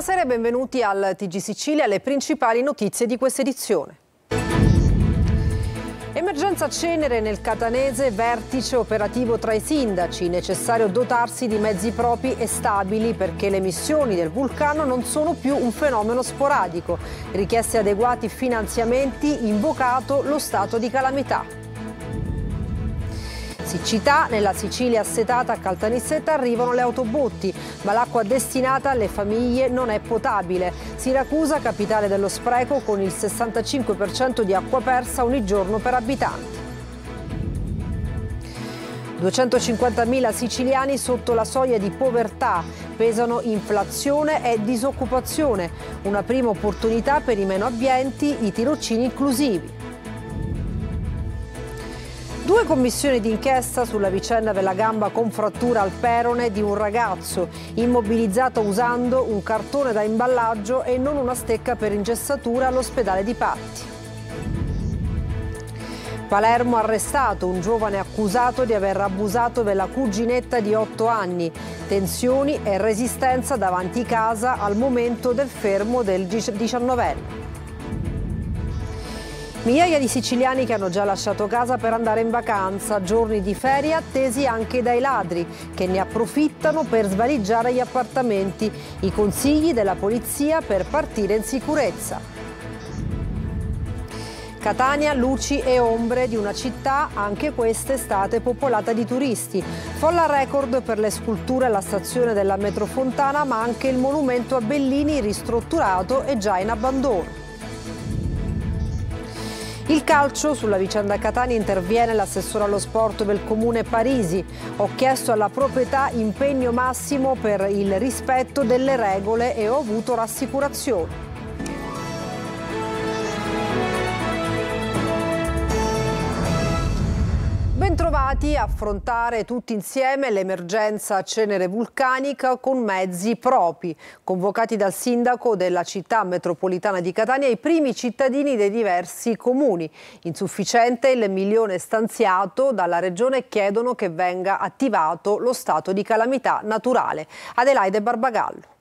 Buonasera e benvenuti al TG Sicilia, le principali notizie di questa edizione. Emergenza cenere nel Catanese, vertice operativo tra i sindaci, necessario dotarsi di mezzi propri e stabili perché le missioni del vulcano non sono più un fenomeno sporadico. Richieste adeguati finanziamenti, invocato lo stato di calamità siccità, nella Sicilia assetata a Caltanissetta arrivano le autobotti, ma l'acqua destinata alle famiglie non è potabile. Siracusa, capitale dello spreco, con il 65% di acqua persa ogni giorno per abitanti. 250.000 siciliani sotto la soglia di povertà, pesano inflazione e disoccupazione, una prima opportunità per i meno abbienti, i tirocini inclusivi. Due commissioni d'inchiesta sulla vicenda della gamba con frattura al perone di un ragazzo immobilizzato usando un cartone da imballaggio e non una stecca per ingessatura all'ospedale di Patti. Palermo ha arrestato un giovane accusato di aver abusato della cuginetta di 8 anni. Tensioni e resistenza davanti casa al momento del fermo del 19enne. Migliaia di siciliani che hanno già lasciato casa per andare in vacanza, giorni di ferie attesi anche dai ladri che ne approfittano per svaligiare gli appartamenti, i consigli della polizia per partire in sicurezza. Catania, luci e ombre di una città anche quest'estate popolata di turisti. Folla record per le sculture alla stazione della metrofontana ma anche il monumento a Bellini ristrutturato e già in abbandono. Il calcio sulla vicenda Catania interviene l'assessore allo sport del comune Parisi. Ho chiesto alla proprietà impegno massimo per il rispetto delle regole e ho avuto rassicurazioni. Bentrovati a affrontare tutti insieme l'emergenza cenere vulcanica con mezzi propri. Convocati dal sindaco della città metropolitana di Catania, i primi cittadini dei diversi comuni. Insufficiente il milione stanziato dalla regione chiedono che venga attivato lo stato di calamità naturale. Adelaide Barbagallo.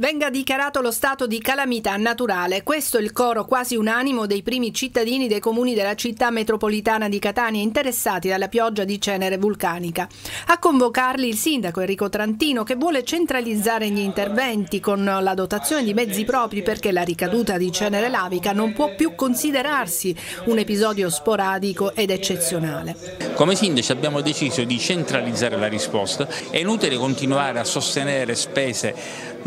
Venga dichiarato lo stato di calamità naturale. Questo è il coro quasi unanimo dei primi cittadini dei comuni della città metropolitana di Catania interessati dalla pioggia di cenere vulcanica. A convocarli il sindaco Enrico Trantino che vuole centralizzare gli interventi con la dotazione di mezzi propri perché la ricaduta di cenere lavica non può più considerarsi un episodio sporadico ed eccezionale. Come sindaci abbiamo deciso di centralizzare la risposta. È inutile continuare a sostenere spese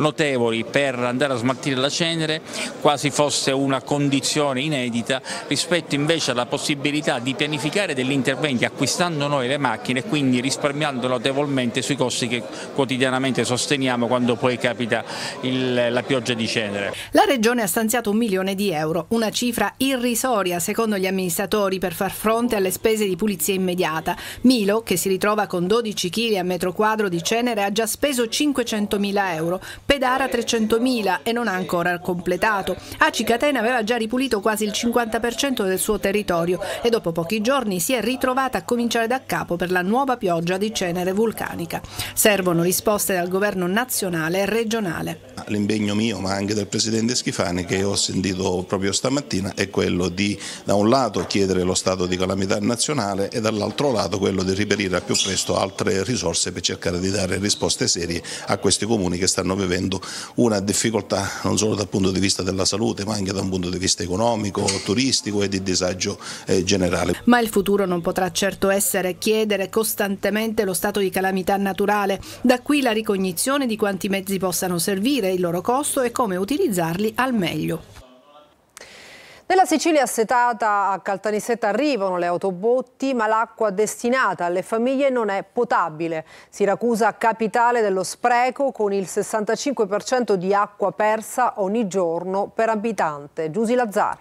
notevoli per andare a smaltire la cenere, quasi fosse una condizione inedita rispetto invece alla possibilità di pianificare degli interventi acquistando noi le macchine e quindi risparmiando notevolmente sui costi che quotidianamente sosteniamo quando poi capita il, la pioggia di cenere. La Regione ha stanziato un milione di euro, una cifra irrisoria secondo gli amministratori per far fronte alle spese di pulizia immediata. Milo, che si ritrova con 12 kg a metro quadro di cenere, ha già speso 500 mila euro Pedara 300.000 e non ha ancora completato. Aci Catena aveva già ripulito quasi il 50% del suo territorio e dopo pochi giorni si è ritrovata a cominciare da capo per la nuova pioggia di cenere vulcanica. Servono risposte dal governo nazionale e regionale. L'impegno mio, ma anche del Presidente Schifani, che ho sentito proprio stamattina, è quello di da un lato chiedere lo stato di calamità nazionale e dall'altro lato quello di riperire al più presto altre risorse per cercare di dare risposte serie a questi comuni che stanno vivendo avendo una difficoltà non solo dal punto di vista della salute ma anche da un punto di vista economico, turistico e di disagio eh, generale. Ma il futuro non potrà certo essere chiedere costantemente lo stato di calamità naturale, da qui la ricognizione di quanti mezzi possano servire, il loro costo e come utilizzarli al meglio. Nella Sicilia assetata a Caltanissetta arrivano le autobotti, ma l'acqua destinata alle famiglie non è potabile. Siracusa capitale dello spreco con il 65% di acqua persa ogni giorno per abitante. Giusi Lazzar.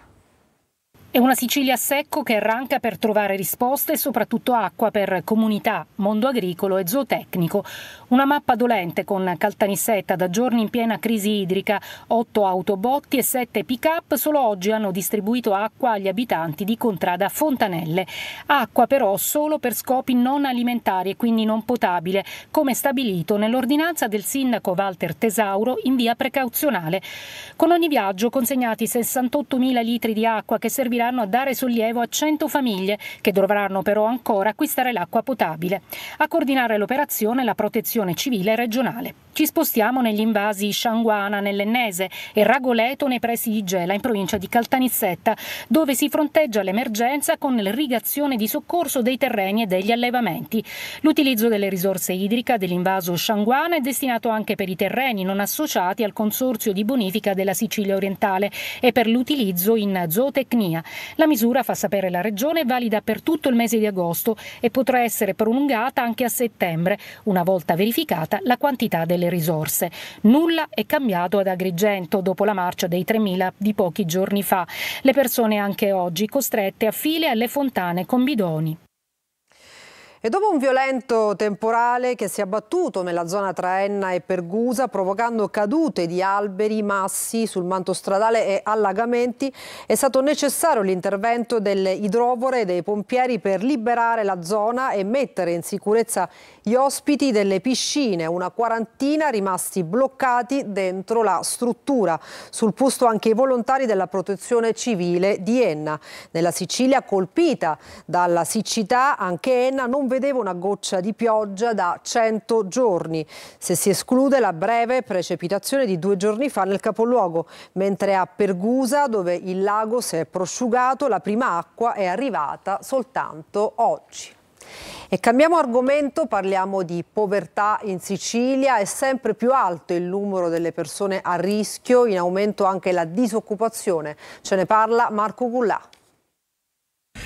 È una Sicilia a secco che arranca per trovare risposte e soprattutto acqua per comunità, mondo agricolo e zootecnico. Una mappa dolente con Caltanissetta da giorni in piena crisi idrica, 8 autobotti e 7 pick-up solo oggi hanno distribuito acqua agli abitanti di Contrada Fontanelle. Acqua però solo per scopi non alimentari e quindi non potabile, come stabilito nell'ordinanza del sindaco Walter Tesauro in via precauzionale. Con ogni viaggio consegnati 68.000 litri di acqua che serviranno a dare sollievo a 100 famiglie che dovranno però ancora acquistare l'acqua potabile. A coordinare l'operazione la protezione protezione civile regionale. Ci spostiamo negli invasi Shanguana nell'Ennese e Ragoleto nei pressi di Gela in provincia di Caltanissetta, dove si fronteggia l'emergenza con l'irrigazione di soccorso dei terreni e degli allevamenti. L'utilizzo delle risorse idriche dell'invaso Shanguana è destinato anche per i terreni non associati al Consorzio di Bonifica della Sicilia Orientale e per l'utilizzo in zootecnia. La misura, fa sapere la Regione, è valida per tutto il mese di agosto e potrà essere prolungata anche a settembre, una volta verificata verificata la quantità delle risorse. Nulla è cambiato ad Agrigento dopo la marcia dei 3.000 di pochi giorni fa. Le persone anche oggi costrette a file alle fontane con bidoni. E dopo un violento temporale che si è abbattuto nella zona tra Enna e Pergusa, provocando cadute di alberi, massi sul manto stradale e allagamenti, è stato necessario l'intervento delle idrovore e dei pompieri per liberare la zona e mettere in sicurezza gli ospiti delle piscine, una quarantina rimasti bloccati dentro la struttura. Sul posto anche i volontari della protezione civile di Enna. Nella Sicilia colpita dalla siccità, anche Enna non vedeva una goccia di pioggia da 100 giorni, se si esclude la breve precipitazione di due giorni fa nel capoluogo, mentre a Pergusa, dove il lago si è prosciugato, la prima acqua è arrivata soltanto oggi. E cambiamo argomento, parliamo di povertà in Sicilia, è sempre più alto il numero delle persone a rischio, in aumento anche la disoccupazione. Ce ne parla Marco Gullà.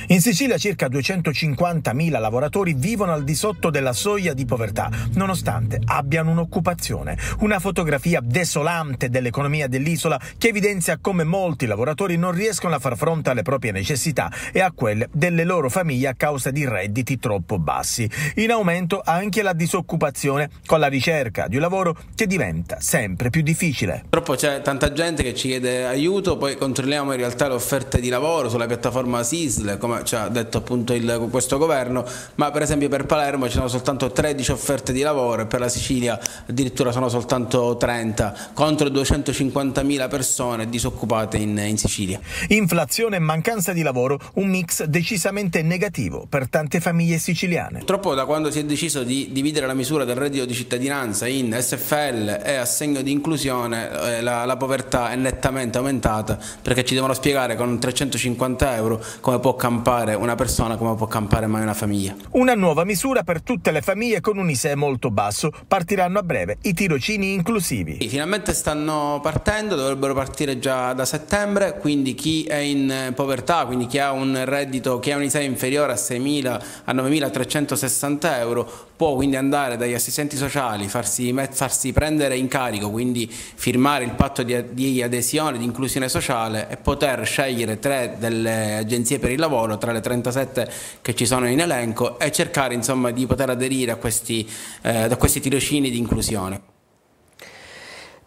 In Sicilia circa 250.000 lavoratori vivono al di sotto della soglia di povertà, nonostante abbiano un'occupazione. Una fotografia desolante dell'economia dell'isola che evidenzia come molti lavoratori non riescono a far fronte alle proprie necessità e a quelle delle loro famiglie a causa di redditi troppo bassi. In aumento anche la disoccupazione con la ricerca di un lavoro che diventa sempre più difficile. Purtroppo c'è tanta gente che ci chiede aiuto, poi controlliamo in realtà le offerte di lavoro sulla piattaforma SISL come ci ha detto appunto il, questo governo, ma per esempio per Palermo ci sono soltanto 13 offerte di lavoro e per la Sicilia addirittura sono soltanto 30, contro 250.000 persone disoccupate in, in Sicilia. Inflazione e mancanza di lavoro, un mix decisamente negativo per tante famiglie siciliane. Purtroppo da quando si è deciso di dividere la misura del reddito di cittadinanza in SFL e assegno di inclusione, eh, la, la povertà è nettamente aumentata perché ci devono spiegare con 350 euro come può cambiare campare una persona come può campare mai una famiglia. Una nuova misura per tutte le famiglie con un ISEE molto basso. Partiranno a breve i tirocini inclusivi. Finalmente stanno partendo, dovrebbero partire già da settembre, quindi chi è in povertà, quindi chi ha un reddito che ha un ISEE inferiore a 6.000 a 9.360 euro può quindi andare dagli assistenti sociali, farsi, farsi prendere in carico, quindi firmare il patto di, di adesione, di inclusione sociale e poter scegliere tre delle agenzie per il lavoro lavoro tra le 37 che ci sono in elenco e cercare insomma, di poter aderire a questi, eh, a questi tirocini di inclusione.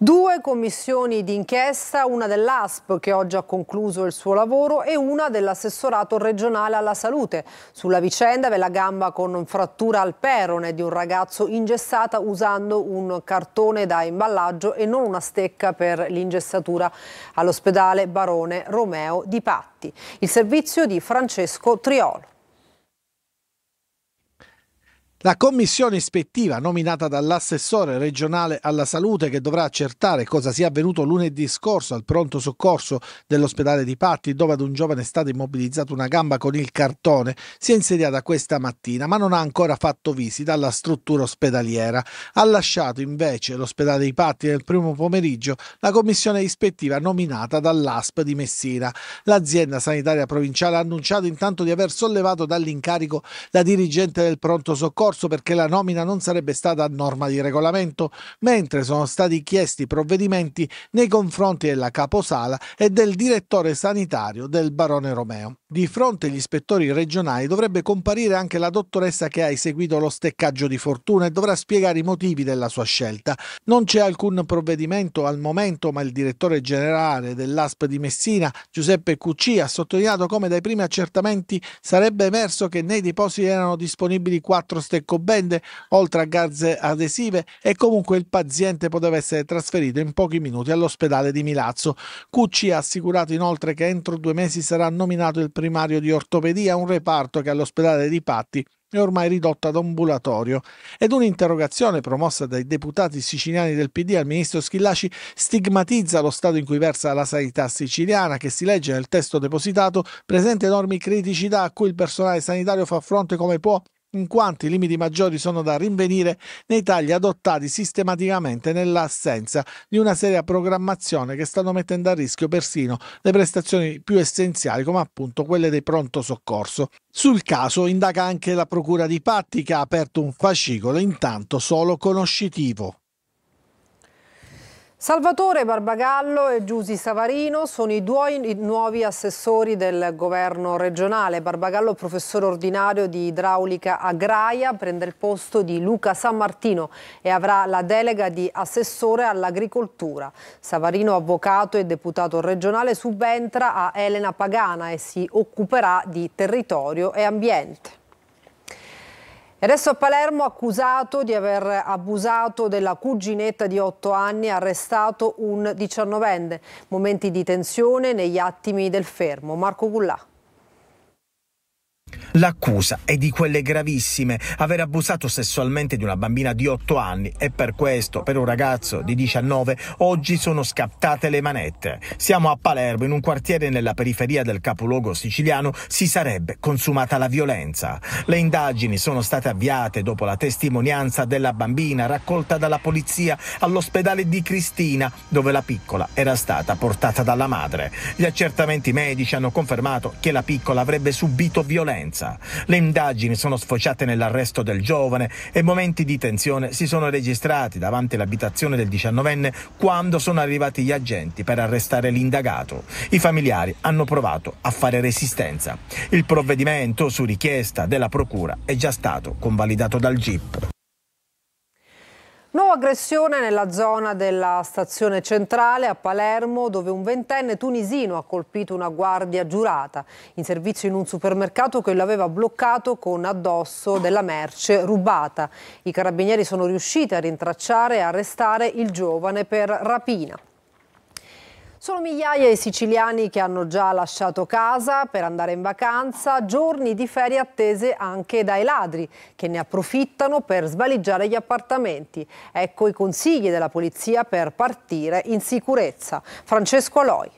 Due commissioni d'inchiesta, una dell'ASP che oggi ha concluso il suo lavoro e una dell'assessorato regionale alla salute. Sulla vicenda ve la gamba con frattura al perone di un ragazzo ingessata usando un cartone da imballaggio e non una stecca per l'ingessatura all'ospedale Barone Romeo di Patti. Il servizio di Francesco Triolo. La commissione ispettiva nominata dall'assessore regionale alla salute che dovrà accertare cosa sia avvenuto lunedì scorso al pronto soccorso dell'ospedale di Patti dove ad un giovane è stata immobilizzata una gamba con il cartone si è insediata questa mattina ma non ha ancora fatto visita alla struttura ospedaliera. Ha lasciato invece l'ospedale di Patti nel primo pomeriggio la commissione ispettiva nominata dall'ASP di Messina. L'azienda sanitaria provinciale ha annunciato intanto di aver sollevato dall'incarico la dirigente del pronto soccorso ricorso perché la nomina non sarebbe stata a norma di regolamento, mentre sono stati chiesti provvedimenti nei confronti della caposala e del direttore sanitario del barone Romeo. Di fronte agli ispettori regionali dovrebbe comparire anche la dottoressa che ha eseguito lo steccaggio di fortuna e dovrà spiegare i motivi della sua scelta. Non c'è alcun provvedimento al momento, ma il direttore generale dell'ASP di Messina, Giuseppe Cucci, ha sottolineato come dai primi accertamenti sarebbe emerso che nei depositi erano disponibili quattro steccaggi e cobende, oltre a gazze adesive e comunque il paziente poteva essere trasferito in pochi minuti all'ospedale di Milazzo. Cucci ha assicurato inoltre che entro due mesi sarà nominato il primario di ortopedia, un reparto che all'ospedale di Patti è ormai ridotto ad ambulatorio ed un'interrogazione promossa dai deputati siciliani del PD al ministro Schillaci stigmatizza lo stato in cui versa la sanità siciliana che si legge nel testo depositato presenta enormi criticità a cui il personale sanitario fa fronte come può in quanto i limiti maggiori sono da rinvenire nei tagli adottati sistematicamente nell'assenza di una seria programmazione che stanno mettendo a rischio persino le prestazioni più essenziali come appunto quelle dei pronto soccorso. Sul caso indaga anche la Procura di Patti che ha aperto un fascicolo intanto solo conoscitivo. Salvatore Barbagallo e Giusi Savarino sono i due nuovi assessori del governo regionale. Barbagallo, professore ordinario di idraulica agraria, prende il posto di Luca San Martino e avrà la delega di assessore all'agricoltura. Savarino, avvocato e deputato regionale, subentra a Elena Pagana e si occuperà di territorio e ambiente. E adesso a Palermo accusato di aver abusato della cuginetta di 8 anni, arrestato un 19enne. Momenti di tensione negli attimi del fermo. Marco Gullà. L'accusa è di quelle gravissime, aver abusato sessualmente di una bambina di 8 anni e per questo, per un ragazzo di 19, oggi sono scattate le manette. Siamo a Palermo, in un quartiere nella periferia del capoluogo siciliano, si sarebbe consumata la violenza. Le indagini sono state avviate dopo la testimonianza della bambina raccolta dalla polizia all'ospedale di Cristina, dove la piccola era stata portata dalla madre. Gli accertamenti medici hanno confermato che la piccola avrebbe subito violenza violenza. Le indagini sono sfociate nell'arresto del giovane e momenti di tensione si sono registrati davanti all'abitazione del 19enne quando sono arrivati gli agenti per arrestare l'indagato. I familiari hanno provato a fare resistenza. Il provvedimento, su richiesta della Procura, è già stato convalidato dal GIP. Nuova aggressione nella zona della stazione centrale a Palermo dove un ventenne tunisino ha colpito una guardia giurata in servizio in un supermercato che lo aveva bloccato con addosso della merce rubata. I carabinieri sono riusciti a rintracciare e arrestare il giovane per rapina. Sono migliaia i siciliani che hanno già lasciato casa per andare in vacanza, giorni di ferie attese anche dai ladri che ne approfittano per svaligiare gli appartamenti. Ecco i consigli della polizia per partire in sicurezza. Francesco Aloi.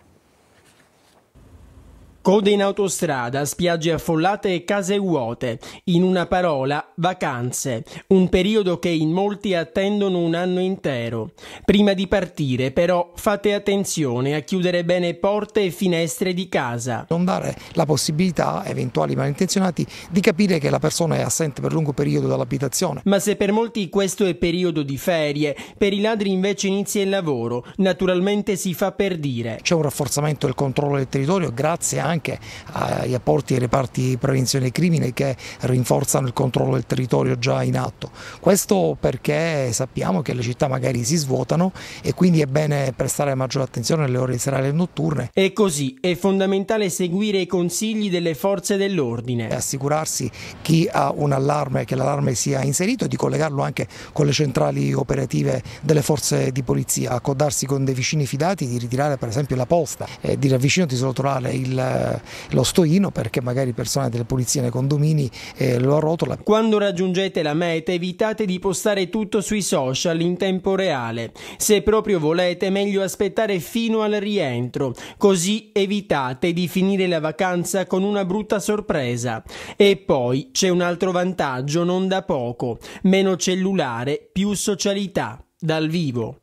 Code in autostrada, spiagge affollate e case vuote. In una parola, vacanze. Un periodo che in molti attendono un anno intero. Prima di partire, però, fate attenzione a chiudere bene porte e finestre di casa. Non dare la possibilità a eventuali malintenzionati di capire che la persona è assente per lungo periodo dall'abitazione. Ma se per molti questo è periodo di ferie, per i ladri invece inizia il lavoro. Naturalmente si fa per dire. C'è un rafforzamento del controllo del territorio grazie anche anche agli apporti ai reparti prevenzione crimine che rinforzano il controllo del territorio già in atto. Questo perché sappiamo che le città magari si svuotano e quindi è bene prestare maggiore attenzione alle ore serali e notturne. E così è fondamentale seguire i consigli delle forze dell'ordine. Assicurarsi chi ha un allarme che l'allarme sia inserito e di collegarlo anche con le centrali operative delle forze di polizia, accodarsi con dei vicini fidati di ritirare per esempio la posta, eh, di ravvicino di solo trovare il eh, lo stoino perché magari persone delle pulizie nei condomini eh, lo arrotola. Quando raggiungete la meta evitate di postare tutto sui social in tempo reale. Se proprio volete meglio aspettare fino al rientro, così evitate di finire la vacanza con una brutta sorpresa. E poi c'è un altro vantaggio non da poco, meno cellulare, più socialità dal vivo.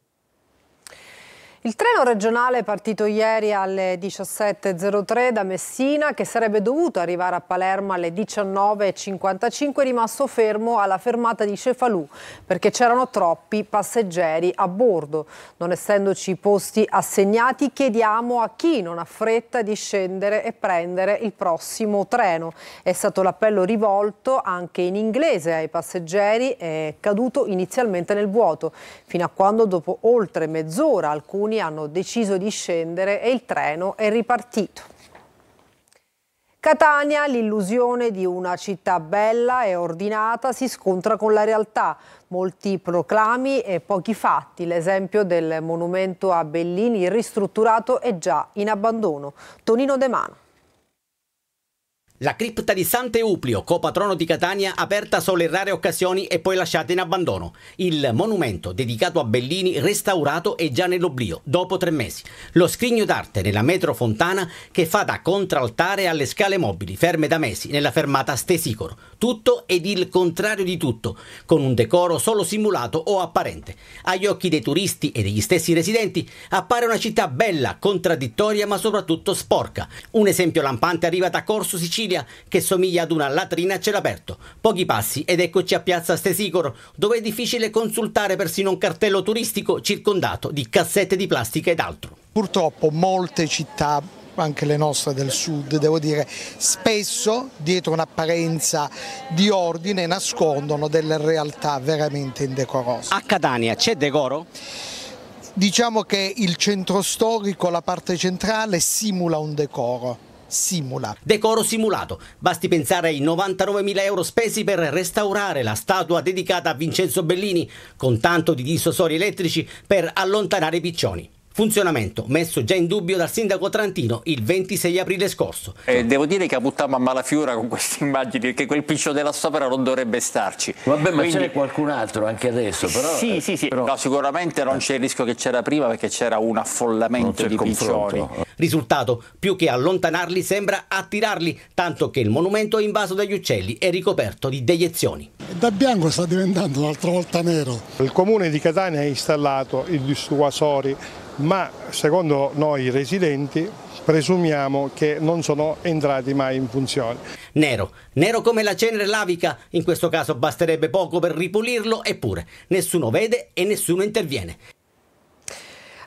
Il treno regionale è partito ieri alle 17.03 da Messina che sarebbe dovuto arrivare a Palermo alle 19.55 è rimasto fermo alla fermata di Cefalù perché c'erano troppi passeggeri a bordo. Non essendoci posti assegnati chiediamo a chi non ha fretta di scendere e prendere il prossimo treno. È stato l'appello rivolto anche in inglese ai passeggeri e caduto inizialmente nel vuoto fino a quando dopo oltre mezz'ora alcuni cittadini hanno deciso di scendere e il treno è ripartito. Catania, l'illusione di una città bella e ordinata si scontra con la realtà. Molti proclami e pochi fatti. L'esempio del monumento a Bellini ristrutturato è già in abbandono. Tonino De Mano. La cripta di Sant'Euplio, copatrono di Catania, aperta solo in rare occasioni e poi lasciata in abbandono. Il monumento dedicato a Bellini restaurato e già nell'oblio, dopo tre mesi. Lo scrigno d'arte nella metro Fontana che fa da contraltare alle scale mobili, ferme da mesi, nella fermata Stesicoro. Tutto ed il contrario di tutto, con un decoro solo simulato o apparente. Agli occhi dei turisti e degli stessi residenti appare una città bella, contraddittoria ma soprattutto sporca. Un esempio lampante arriva da Corso Sicilia Sicilia che somiglia ad una latrina a cielo aperto. Pochi passi ed eccoci a Piazza Stesicoro, dove è difficile consultare persino un cartello turistico circondato di cassette di plastica ed altro. Purtroppo molte città anche le nostre del sud, devo dire, spesso dietro un'apparenza di ordine nascondono delle realtà veramente indecorose. A Catania c'è decoro? Diciamo che il centro storico, la parte centrale, simula un decoro simulato. Decoro simulato. Basti pensare ai 99.000 euro spesi per restaurare la statua dedicata a Vincenzo Bellini, con tanto di dissuasori elettrici per allontanare i piccioni funzionamento messo già in dubbio dal sindaco Trantino il 26 aprile scorso. Eh, devo dire che ha buttato a malafiora con queste immagini perché quel piccio della sopra non dovrebbe starci. Vabbè, ma Quindi... c'è qualcun altro anche adesso, però. Sì, eh, sì, sì. Però... No, sicuramente non eh. c'è il rischio che c'era prima perché c'era un affollamento di piccioni. Risultato, più che allontanarli sembra attirarli, tanto che il monumento è invaso dagli uccelli e ricoperto di deiezioni. Da bianco sta diventando un'altra volta nero. Il comune di Catania ha installato il dissuasori ma secondo noi residenti presumiamo che non sono entrati mai in funzione. Nero, nero come la cenere lavica, in questo caso basterebbe poco per ripulirlo eppure nessuno vede e nessuno interviene.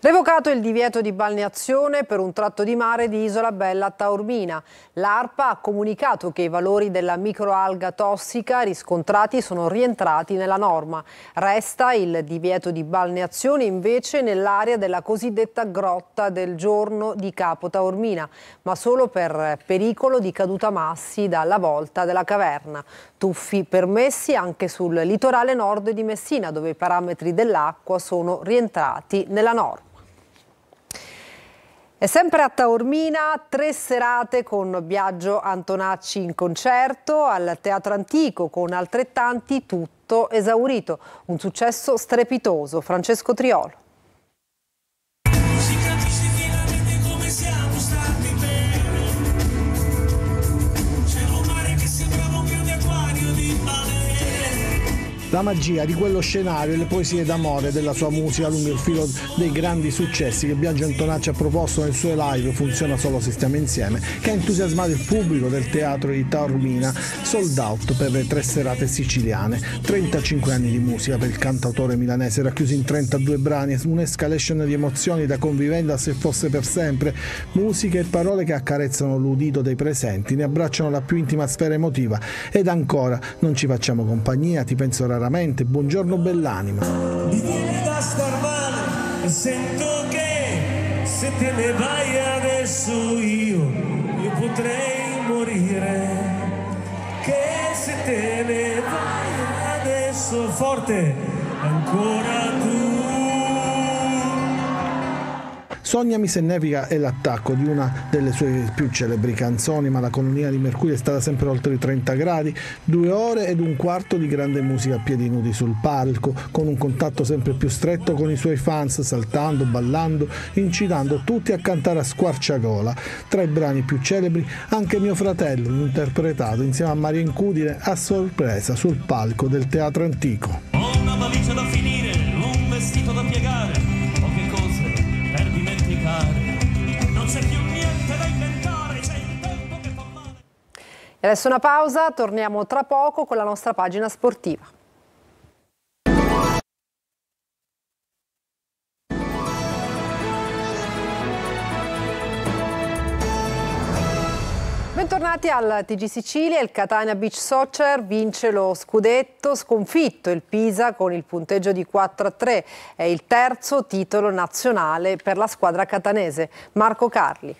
Revocato il divieto di balneazione per un tratto di mare di Isola Bella Taormina. L'ARPA ha comunicato che i valori della microalga tossica riscontrati sono rientrati nella norma. Resta il divieto di balneazione invece nell'area della cosiddetta grotta del giorno di Capo Taormina, ma solo per pericolo di caduta massi dalla volta della caverna. Tuffi permessi anche sul litorale nord di Messina, dove i parametri dell'acqua sono rientrati nella norma. È sempre a Taormina, tre serate con Biagio Antonacci in concerto, al Teatro Antico con altrettanti, tutto esaurito. Un successo strepitoso. Francesco Triolo. la magia di quello scenario e le poesie d'amore della sua musica lungo il filo dei grandi successi che Biagio Antonacci ha proposto nel suo live Funziona solo se stiamo insieme, che ha entusiasmato il pubblico del teatro di Taormina, sold out per le tre serate siciliane. 35 anni di musica per il cantautore milanese, racchiusi in 32 brani, un'escalation di emozioni da convivenda se fosse per sempre, musiche e parole che accarezzano l'udito dei presenti, ne abbracciano la più intima sfera emotiva ed ancora non ci facciamo compagnia, ti penso raramente raramente Buongiorno Bellanima. Mi viene da star male e sento che se te ne vai adesso io, io potrei morire. Che se te ne vai adesso forte ancora tu. Sognami se nevica è l'attacco di una delle sue più celebri canzoni, ma la colonia di Mercurio è stata sempre oltre i 30 gradi, due ore ed un quarto di grande musica a piedi nudi sul palco, con un contatto sempre più stretto con i suoi fans, saltando, ballando, incitando tutti a cantare a squarciagola. Tra i brani più celebri anche mio fratello, interpretato insieme a Maria Incudine a sorpresa sul palco del Teatro Antico. Ho una valigia da E adesso una pausa, torniamo tra poco con la nostra pagina sportiva. Bentornati al TG Sicilia, il Catania Beach Soccer vince lo scudetto, sconfitto il Pisa con il punteggio di 4-3, è il terzo titolo nazionale per la squadra catanese. Marco Carli.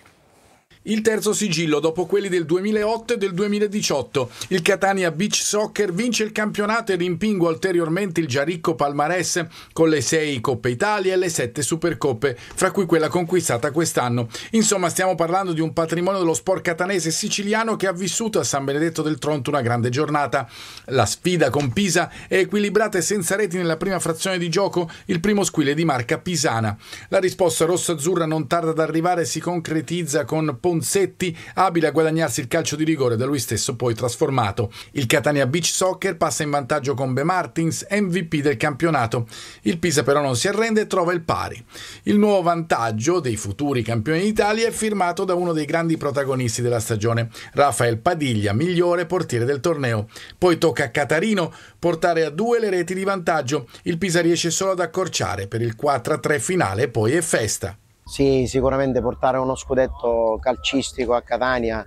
Il terzo sigillo dopo quelli del 2008 e del 2018. Il Catania Beach Soccer vince il campionato e rimpingua ulteriormente il già ricco palmarès con le 6 Coppe Italia e le 7 Supercoppe, fra cui quella conquistata quest'anno. Insomma, stiamo parlando di un patrimonio dello sport catanese siciliano che ha vissuto a San Benedetto del Tronto una grande giornata. La sfida con Pisa è equilibrata e senza reti nella prima frazione di gioco, il primo squile di marca pisana. La risposta rossa-azzurra non tarda ad arrivare e si concretizza con Ponte Ponsetti, abile a guadagnarsi il calcio di rigore da lui stesso poi trasformato. Il Catania Beach Soccer passa in vantaggio con Be Martins, MVP del campionato. Il Pisa però non si arrende e trova il pari. Il nuovo vantaggio dei futuri campioni d'Italia è firmato da uno dei grandi protagonisti della stagione, Rafael Padiglia, migliore portiere del torneo. Poi tocca a Catarino portare a due le reti di vantaggio. Il Pisa riesce solo ad accorciare per il 4-3 finale poi è festa. Sì, sicuramente portare uno scudetto calcistico a Catania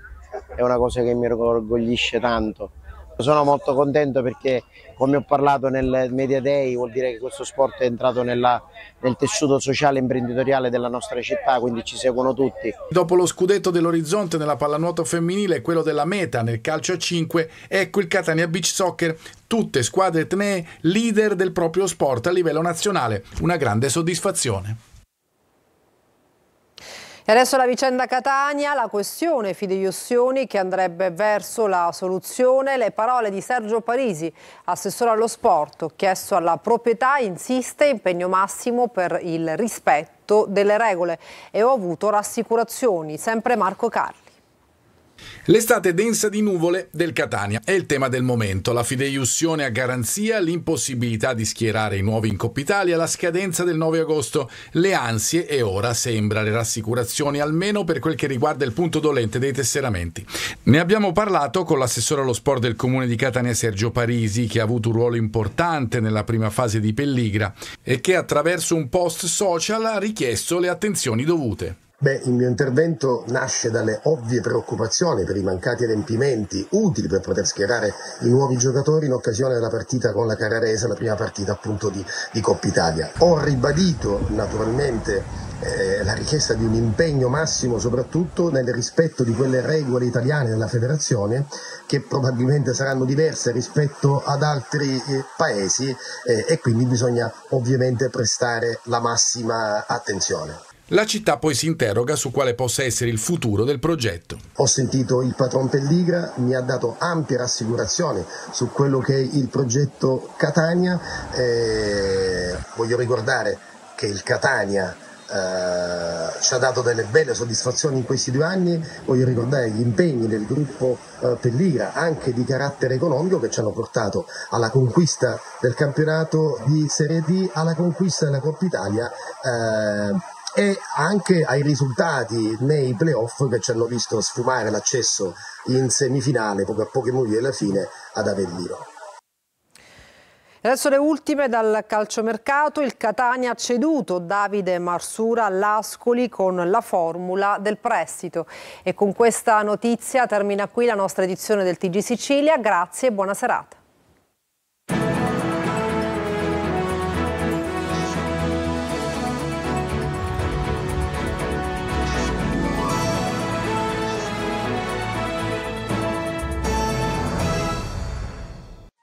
è una cosa che mi orgoglisce tanto. Sono molto contento perché, come ho parlato nel Media Day, vuol dire che questo sport è entrato nella, nel tessuto sociale e imprenditoriale della nostra città, quindi ci seguono tutti. Dopo lo scudetto dell'orizzonte nella pallanuoto femminile e quello della meta nel calcio a 5, ecco il Catania Beach Soccer, tutte squadre etnee leader del proprio sport a livello nazionale. Una grande soddisfazione. E adesso la vicenda Catania, la questione Fideiussioni che andrebbe verso la soluzione. Le parole di Sergio Parisi, assessore allo sport, chiesto alla proprietà, insiste impegno massimo per il rispetto delle regole e ho avuto rassicurazioni, sempre Marco Carri. L'estate densa di nuvole del Catania è il tema del momento, la fideiussione a garanzia, l'impossibilità di schierare i nuovi in Coppa Italia, la scadenza del 9 agosto, le ansie e ora sembra le rassicurazioni almeno per quel che riguarda il punto dolente dei tesseramenti. Ne abbiamo parlato con l'assessore allo sport del comune di Catania Sergio Parisi che ha avuto un ruolo importante nella prima fase di Pelligra e che attraverso un post social ha richiesto le attenzioni dovute. Beh, il mio intervento nasce dalle ovvie preoccupazioni per i mancati adempimenti utili per poter schierare i nuovi giocatori in occasione della partita con la Carrarese, la prima partita appunto di, di Coppa Italia. Ho ribadito naturalmente eh, la richiesta di un impegno massimo soprattutto nel rispetto di quelle regole italiane della federazione che probabilmente saranno diverse rispetto ad altri eh, paesi eh, e quindi bisogna ovviamente prestare la massima attenzione. La città poi si interroga su quale possa essere il futuro del progetto. Ho sentito il patron Pelligra, mi ha dato ampie rassicurazioni su quello che è il progetto Catania. Eh, voglio ricordare che il Catania eh, ci ha dato delle belle soddisfazioni in questi due anni, voglio ricordare gli impegni del gruppo eh, Pelligra, anche di carattere economico, che ci hanno portato alla conquista del campionato di Serie D, alla conquista della Coppa Italia. Eh, e anche ai risultati nei playoff che ci hanno visto sfumare l'accesso in semifinale poco a pochi minuti della fine ad Avellino. Adesso le ultime dal calciomercato, il Catania ha ceduto Davide Marsura all'Ascoli con la formula del prestito. E con questa notizia termina qui la nostra edizione del TG Sicilia, grazie e buona serata.